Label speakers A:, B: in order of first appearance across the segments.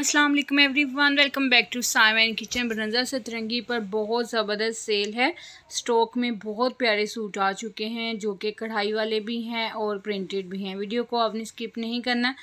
A: अस्सलाम वालेकुम everyone welcome back to Saiman kitchen Bonanza Satrangi पर बहुत ज़बरदस्त सेल है स्टॉक में बहुत प्यारे सूट आ चुके हैं जो कि कढ़ाई वाले भी हैं और प्रिंटेड भी हैं वीडियो को आपने स्किप नहीं करना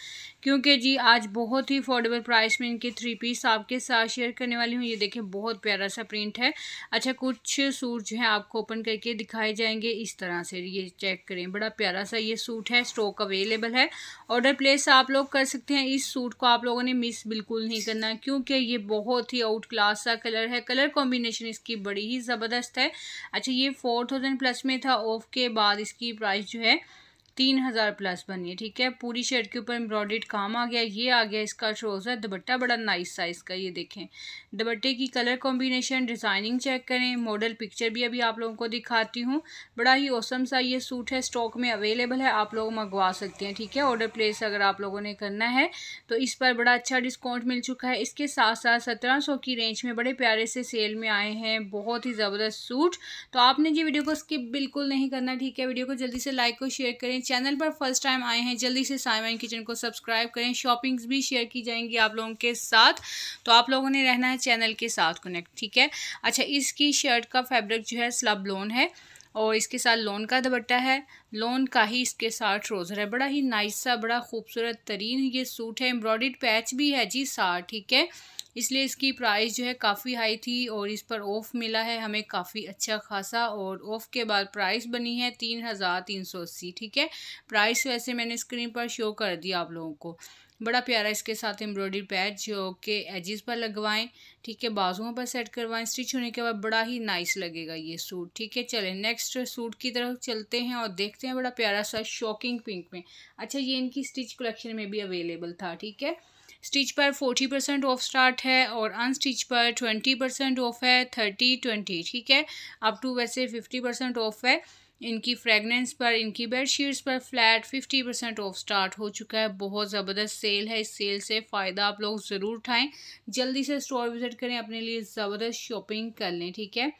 A: क्योंकि जी आज बहुत ही अफोर्डेबल प्राइस में इनके थ्री पीस आपके साथ शेयर करने वाली हूँ ये देखें बहुत प्यारा सा प्रिंट है अच्छा कुछ सूट जो है आपको ओपन करके दिखाए जाएंगे इस तरह से ये चेक करें बड़ा प्यारा सा ये सूट है स्टॉक अवेलेबल है ऑर्डर प्लेस आप लोग कर सकते हैं इस सूट को आप लोगों ने मिस बिल्कुल बिल्कुल नहीं करना क्योंकि ये बहुत ही आउट क्लास सा कलर है कलर कॉम्बिनेशन इसकी बड़ी ही ज़बरदस्त है अच्छा ये फोर थाउजेंड प्लस में था ऑफ के बाद इसकी प्राइस जो है तीन हज़ार प्लस बनी है ठीक है पूरी शर्ट के ऊपर एम्ब्रॉयड काम आ गया ये आ गया इसका ट्रोज़र दुबट्टा बड़ा नाइस साइज़ का ये देखें दुबट्टे की कलर कॉम्बिनेशन डिज़ाइनिंग चेक करें मॉडल पिक्चर भी अभी आप लोगों को दिखाती हूँ बड़ा ही औसम सा ये सूट है स्टॉक में अवेलेबल है आप लोग मंगवा सकते हैं ठीक है ऑर्डर प्लेस अगर आप लोगों ने करना है तो इस पर बड़ा अच्छा डिस्काउंट मिल चुका है इसके साथ साथ सत्रह सौ की रेंज में बड़े प्यारे से सेल में आए हैं बहुत ही ज़बरदस्त सूट तो आपने जी वीडियो को स्किप बिल्कुल नहीं करना ठीक है वीडियो को जल्दी से लाइक और शेयर करें चैनल पर फर्स्ट टाइम आए हैं जल्दी से साइमन किचन को सब्सक्राइब करें शॉपिंग्स भी शेयर की जाएंगी आप लोगों के साथ तो आप लोगों ने रहना है चैनल के साथ कनेक्ट ठीक है अच्छा इसकी शर्ट का फैब्रिक जो है स्लब लोन है और इसके साथ लोन का दुपट्टा है लोन का ही इसके साथ ट्रोज़र है बड़ा ही नाइस सा बड़ा खूबसूरत तरीन ये सूट है एम्ब्रॉयड पैच भी है जी सा ठीक है इसलिए इसकी प्राइस जो है काफ़ी हाई थी और इस पर ऑफ़ मिला है हमें काफ़ी अच्छा खासा और ऑफ़ के बाद प्राइस बनी है तीन हज़ार तीन सौ अस्सी ठीक है प्राइस वैसे मैंने स्क्रीन पर शो कर दिया आप लोगों को बड़ा प्यारा इसके साथ एम्ब्रॉयडरी पैच जो के एजिस पर लगवाएं ठीक है बाजुओं पर सेट करवाएं स्टिच होने के बाद बड़ा ही नाइस लगेगा ये सूट ठीक है चलें नेक्स्ट सूट की तरफ चलते हैं और देखते हैं बड़ा प्यारा सा शॉकिंग पिंक में अच्छा ये इनकी स्टिच कलेक्शन में भी अवेलेबल था ठीक है स्टिच पर फोर्टी परसेंट ऑफ स्टार्ट है और अनस्टिच पर ट्वेंटी परसेंट ऑफ है थर्टी ट्वेंटी ठीक है अप टू वैसे फिफ्टी परसेंट ऑफ है इनकी फ्रेगनेंस पर इनकी बेड शीट्स पर flat fifty percent off start हो चुका है बहुत ज़बरदस्त सेल है इस सेल से फ़ायदा आप लोग ज़रूर उठाएँ जल्दी से स्टोर विज़िट करें अपने लिए ज़बरदस्त शॉपिंग कर लें ठीक है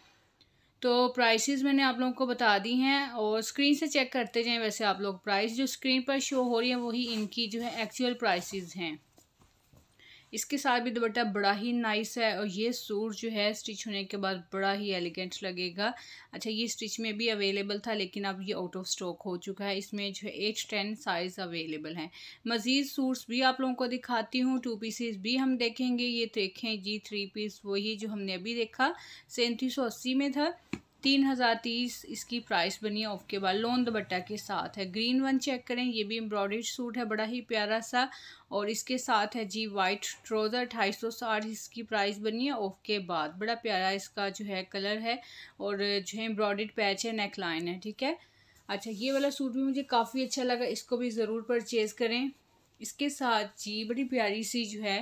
A: तो प्राइसेस मैंने आप लोगों को बता दी हैं और स्क्रीन से चेक करते जाएं वैसे आप लोग प्राइस जो स्क्रीन पर शो हो रही है वही इनकी जो है एक्चुअल प्राइसेस हैं इसके साथ भी दुपट्टा बड़ा ही नाइस है और ये सूट जो है स्टिच होने के बाद बड़ा ही एलिगेंट लगेगा अच्छा ये स्टिच में भी अवेलेबल था लेकिन अब ये आउट ऑफ स्टॉक हो चुका है इसमें जो है एट टेन साइज़ अवेलेबल हैं मज़ीद सूट्स भी आप लोगों को दिखाती हूँ टू पीसीस भी हम देखेंगे ये देखें जी थ्री पीस वही जो हमने अभी देखा सैंतीस में था तीन हज़ार तीस इसकी प्राइस बनी है ऑफ के बाद लोन दुपट्टा के साथ है ग्रीन वन चेक करें ये भी एम्ब्रॉयड सूट है बड़ा ही प्यारा सा और इसके साथ है जी वाइट ट्रोज़र ढाई सौ साठ इसकी प्राइस बनी है ऑफ के बाद बड़ा प्यारा इसका जो है कलर है और जो है एम्ब्रॉयड पैच है नेक लाइन है ठीक है अच्छा ये वाला सूट भी मुझे काफ़ी अच्छा लगा इसको भी ज़रूर परचेज़ करें इसके साथ जी बड़ी प्यारी सी जो है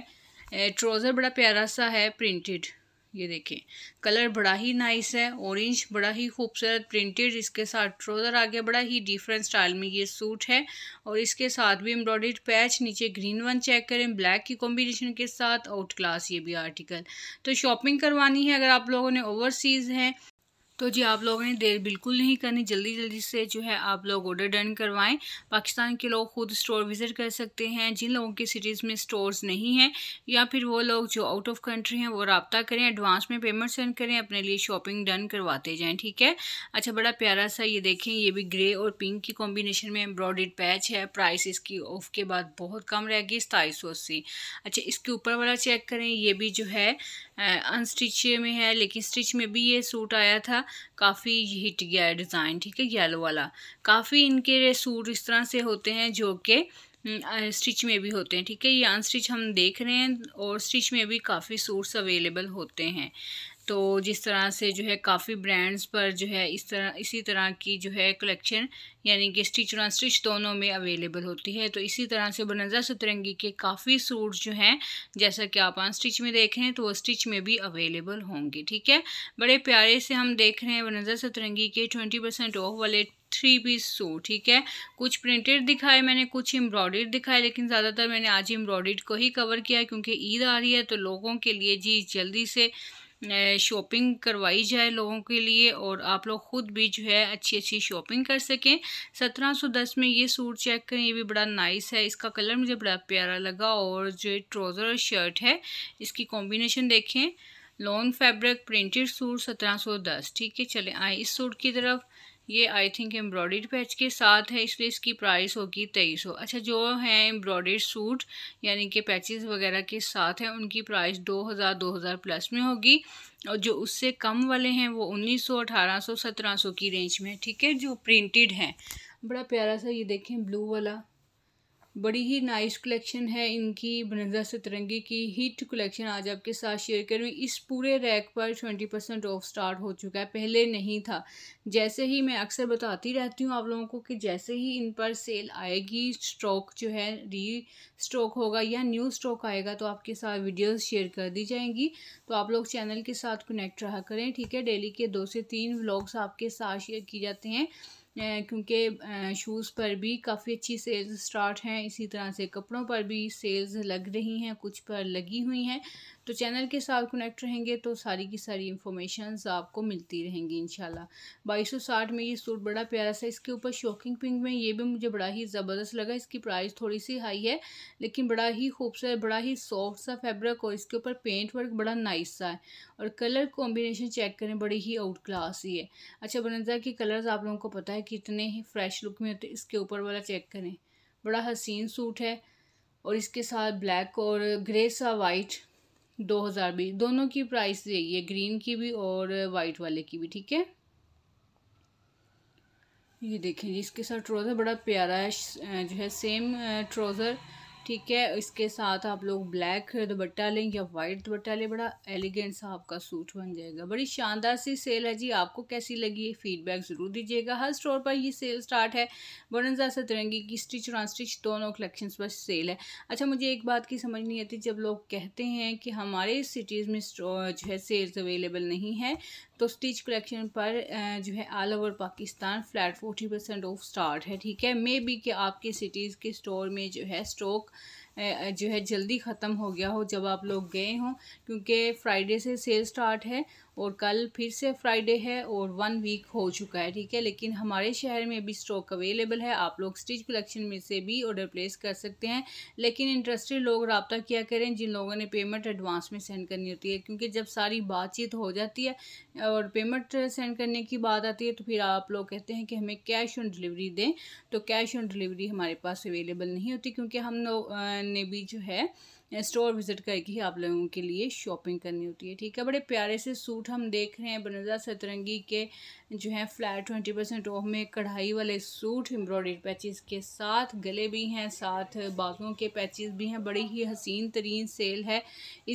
A: ट्रोज़र बड़ा प्यारा सा है प्रिंटेड ये देखें कलर बड़ा ही नाइस है ऑरेंज बड़ा ही खूबसूरत प्रिंटेड इसके साथ ट्रोज़र आगे बड़ा ही डिफरेंट स्टाइल में ये सूट है और इसके साथ भी एम्ब्रॉयड पैच नीचे ग्रीन वन चेक करें ब्लैक की कॉम्बिनेशन के साथ आउट क्लास ये भी आर्टिकल तो शॉपिंग करवानी है अगर आप लोगों ने ओवरसीज़ हैं तो जी आप लोगों ने देर बिल्कुल नहीं करनी जल्दी जल्दी से जो है आप लोग ऑर्डर डन करवाएं पाकिस्तान के लोग खुद स्टोर विज़िट कर सकते हैं जिन लोगों के सिटीज़ में स्टोर्स नहीं हैं या फिर वो लोग जो आउट ऑफ कंट्री हैं वो रबता करें एडवांस में पेमेंट सेंड करें अपने लिए शॉपिंग डन करवाते जाएँ ठीक है अच्छा बड़ा प्यारा सा ये देखें ये भी ग्रे और पिंक की कॉम्बिनेशन में एम्ब्रॉयड पैच है प्राइस इसकी ऑफ के बाद बहुत कम रहेगी सताईस अच्छा इसके ऊपर वाला चेक करें ये भी जो है अनस्टिच में है लेकिन स्टिच में भी ये सूट आया था काफ़ी हिट गया है डिज़ाइन ठीक है येलो वाला काफ़ी इनके सूट इस तरह से होते हैं जो कि स्टिच हम्म, में भी होते हैं ठीक है ये अनस्टिच हम देख रहे हैं और स्टिच में भी काफ़ी सूट्स अवेलेबल होते हैं तो जिस तरह से जो है काफ़ी ब्रांड्स पर जो है इस तरह इसी तरह की जो है कलेक्शन यानी कि स्टिच और स्टिच दोनों में अवेलेबल होती है तो इसी तरह से बनजा सतरंगी के काफ़ी सूट्स जो हैं जैसा कि आप स्टिच में देख रहे हैं तो वो स्टिच में भी अवेलेबल होंगे ठीक है बड़े प्यारे से हम देख रहे हैं बनजा सतरंगी के ट्वेंटी परसेंट ऑफ वाले थ्री पीस सूट ठीक है कुछ प्रिंटेड दिखाए मैंने कुछ एम्ब्रॉयड दिखाए लेकिन ज़्यादातर मैंने आज एम्ब्रॉयड को ही कवर किया क्योंकि ईद आ रही है तो लोगों के लिए जी जल्दी से शॉपिंग करवाई जाए लोगों के लिए और आप लोग ख़ुद भी जो है अच्छी अच्छी शॉपिंग कर सकें सत्रह सौ दस में ये सूट चेक करें ये भी बड़ा नाइस है इसका कलर मुझे बड़ा प्यारा लगा और जो ट्राउज़र और शर्ट है इसकी कॉम्बिनेशन देखें लॉन्ग फैब्रिक प्रिंटेड सूट सत्रह सौ दस ठीक है चले आए इस सूट की तरफ ये आई थिंक एम्ब्रॉयड पैच के साथ है इसलिए इसकी प्राइस होगी तेईस सौ अच्छा जो हैं एम्ब्रॉयड सूट यानी कि पैचेस वगैरह के साथ हैं उनकी प्राइस दो हज़ार दो हज़ार प्लस में होगी और जो उससे कम वाले हैं वो उन्नीस सौ अठारह सौ सत्रह सौ की रेंज में ठीक है जो प्रिंटेड हैं बड़ा प्यारा सा ये देखें ब्लू वाला बड़ी ही नाइस कलेक्शन है इनकी बनंदा सतरंगी की हिट कलेक्शन आज आपके साथ शेयर करूँ इस पूरे रैक पर ट्वेंटी परसेंट ऑफ स्टार्ट हो चुका है पहले नहीं था जैसे ही मैं अक्सर बताती रहती हूँ आप लोगों को कि जैसे ही इन पर सेल आएगी स्टॉक जो है री स्टॉक होगा या न्यू स्टॉक आएगा तो आपके साथ वीडियोस शेयर कर दी जाएंगी तो आप लोग चैनल के साथ कनेक्ट रहा करें ठीक है डेली के दो से तीन व्लॉग्स आपके साथ शेयर किए जाते हैं क्योंकि शूज़ पर भी काफ़ी अच्छी सेल्स स्टार्ट हैं इसी तरह से कपड़ों पर भी सेल्स लग रही हैं कुछ पर लगी हुई हैं तो चैनल के साथ कनेक्ट रहेंगे तो सारी की सारी इन्फॉर्मेशन आपको मिलती रहेंगी इन बाईस सौ साठ में ये सूट बड़ा प्यारा सा इसके ऊपर शॉकिंग पिंक में ये भी मुझे बड़ा ही ज़बरदस्त लगा इसकी प्राइस थोड़ी सी हाई है लेकिन बड़ा ही खूबसूरत बड़ा ही सॉफ्ट सा फैब्रिक और इसके ऊपर पेंट वर्क बड़ा नाइस सा है और कलर कॉम्बिनेशन चेक करें बड़ी ही आउट क्लास ही है अच्छा बनजा के कलर्स आप लोगों को पता है कितने ही फ्रेश लुक में होते इसके ऊपर वाला चेक करें बड़ा हसीन सूट है और इसके साथ ब्लैक और ग्रे सा वाइट दो हज़ार बीस दोनों की प्राइस यही है ग्रीन की भी और वाइट वाले की भी ठीक है ये देखें जी इसके साथ ट्राउज़र बड़ा प्यारा है जो है सेम ट्राउज़र ठीक है इसके साथ आप लोग ब्लैक दुपट्टा लें या वाइट दुपट्टा लें बड़ा एलिगेंट सा आपका सूट बन जाएगा बड़ी शानदार सी सेल है जी आपको कैसी लगी फीडबैक ज़रूर दीजिएगा हर स्टोर पर ये सेल स्टार्ट है बनजा सतरंगी की स्टिच और स्टिच दोनों कलेक्शन पर सेल है अच्छा मुझे एक बात की समझ नहीं आती जब लोग कहते हैं कि हमारे सिटीज़ में जो है सेल्स अवेलेबल नहीं है तो स्टिच कलेक्शन पर जो है all over Pakistan flat forty percent off start है ठीक है मे बी कि आपके सिटीज़ के स्टोर में जो है स्टॉक जो है जल्दी ख़त्म हो गया हो जब आप लोग गए हों क्योंकि फ्राइडे से सेल स्टार्ट है और कल फिर से फ्राइडे है और वन वीक हो चुका है ठीक है लेकिन हमारे शहर में अभी स्टॉक अवेलेबल है आप लोग स्टिच कलेक्शन में से भी ऑर्डर प्लेस कर सकते हैं लेकिन इंटरेस्टेड लोग रबता किया करें जिन लोगों ने पेमेंट एडवांस में सेंड करनी होती है क्योंकि जब सारी बातचीत हो जाती है और पेमेंट सेंड करने की बात आती है तो फिर आप लोग कहते हैं कि हमें कैश ऑन डिलीवरी दें तो कैश ऑन डिलीवरी हमारे पास अवेलेबल नहीं होती क्योंकि हम लोग ने भी जो है स्टोर विज़िट करके ही आप लोगों के लिए शॉपिंग करनी होती है ठीक है बड़े प्यारे से सूट हम देख रहे हैं बनजा सतरंगी के जो है फ्लैट ट्वेंटी परसेंट ऑफ में कढ़ाई वाले सूट एम्ब्रॉयड पैचेस के साथ गले भी हैं साथ बागों के पैचेस भी हैं बड़ी ही हसीन तरीन सेल है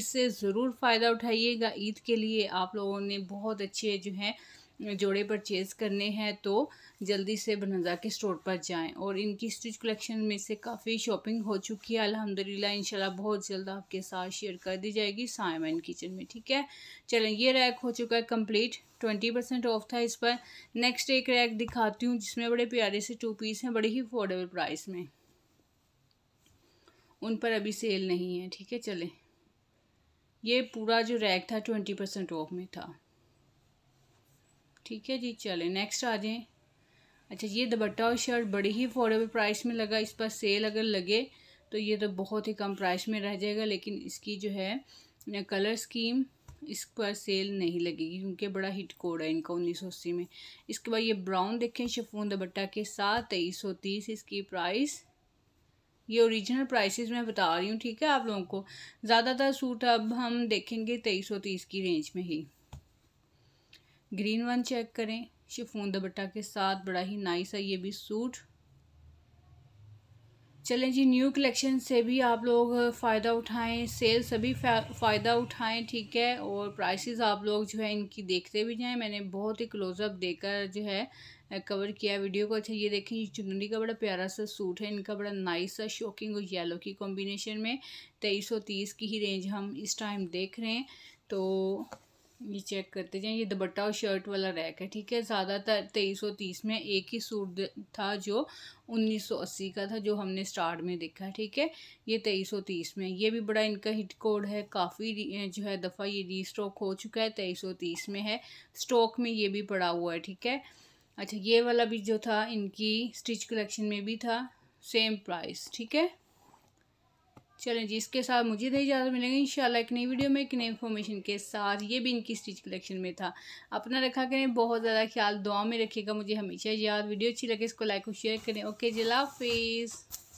A: इससे ज़रूर फ़ायदा उठाइएगा ईद के लिए आप लोगों ने बहुत अच्छे जो हैं जोड़े परचेज़ करने हैं तो जल्दी से बनजा के स्टोर पर जाएं और इनकी स्टिच कलेक्शन में से काफ़ी शॉपिंग हो चुकी है इन इंशाल्लाह बहुत जल्द आपके साथ शेयर कर दी जाएगी साइमन किचन में ठीक है चलें ये रैक हो चुका है कंप्लीट ट्वेंटी परसेंट ऑफ था इस पर नेक्स्ट एक रैक दिखाती हूँ जिसमें बड़े प्यारे से टू पीस हैं बड़े ही अफोर्डेबल प्राइस में उन पर अभी सेल नहीं है ठीक है चले ये पूरा जो रैक था ट्वेंटी परसेंट ऑफ में था ठीक है जी चले नेक्स्ट आ जाएँ अच्छा ये दुपट्टा और शर्ट बड़ी ही अफोर्डेबल प्राइस में लगा इस पर सेल अगर लगे तो ये तो बहुत ही कम प्राइस में रह जाएगा लेकिन इसकी जो है कलर स्कीम इस पर सेल नहीं लगेगी क्योंकि बड़ा हिट कोड है इनका उन्नीस सौ अस्सी में इसके बाद ये ब्राउन देखें शफून दुपट्टा के साथ तेईस सौ तीस इसकी प्राइस ये ओरिजिनल प्राइसेस मैं बता रही हूँ ठीक है आप लोगों को ज़्यादातर सूट अब हम देखेंगे तेईस सौ तीस की रेंज में ही ग्रीन वन चेक करें शिफोन दुपट्टा के साथ बड़ा ही नाइस है ये भी सूट चलें जी न्यू कलेक्शन से भी आप लोग फ़ायदा उठाएं सेल सभी फ़ायदा उठाएं ठीक है और प्राइसेस आप लोग जो है इनकी देखते भी जाएं मैंने बहुत ही क्लोजअप देकर जो है कवर किया वीडियो को अच्छा ये देखें ये चुनरी का बड़ा प्यारा सा सूट है इनका बड़ा नाइस सा शॉकिंग और येलो की कॉम्बिनेशन में तेईस सौ तीस की ही रेंज हम इस टाइम देख रहे हैं तो ये चेक करते जाएं ये दुपट्टा और शर्ट वाला रैक है ठीक है ज़्यादातर तेईस सौ तीस में एक ही सूट था जो उन्नीस सौ अस्सी का था जो हमने स्टार्ट में देखा है ठीक है ये तेईस सौ तीस में ये भी बड़ा इनका हिट कोड है काफ़ी जो है दफ़ा ये री स्टॉक हो चुका है तेईस सौ तीस में है स्टॉक में ये भी पड़ा हुआ है ठीक है अच्छा ये वाला भी जो था इनकी स्टिच कलेक्शन में भी था सेम प्राइस ठीक है चलें जी इसके साथ मुझे नहीं ज़्यादा मिलेंगे इन एक नई वीडियो में एक नई इन्फॉर्मेशन के साथ ये भी इनकी स्टिच कलेक्शन में था अपना रखा करें बहुत ज़्यादा ख्याल दुआ में रखिएगा मुझे हमेशा याद वीडियो अच्छी लगे इसको लाइक और शेयर करें ओके जिला हाफिज़